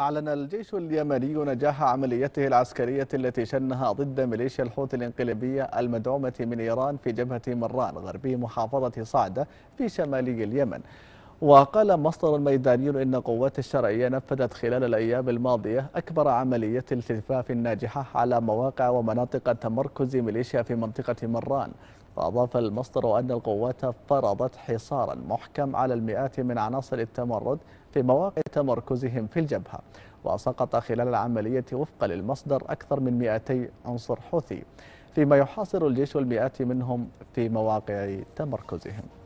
أعلن الجيش اليمني نجاح عمليته العسكرية التي شنها ضد ميليشيا الحوثي الانقلابية المدعومة من إيران في جبهة مران غربي محافظة صعدة في شمالي اليمن وقال مصدر ميداني إن قوات الشرعية نفذت خلال الأيام الماضية أكبر عملية التفاف ناجحة على مواقع ومناطق تمركز ميليشيا في منطقة مران وأضاف المصدر أن القوات فرضت حصارا محكم على المئات من عناصر التمرد في مواقع تمركزهم في الجبهة وسقط خلال العملية وفقا للمصدر أكثر من 200 عنصر حوثي فيما يحاصر الجيش المئات منهم في مواقع تمركزهم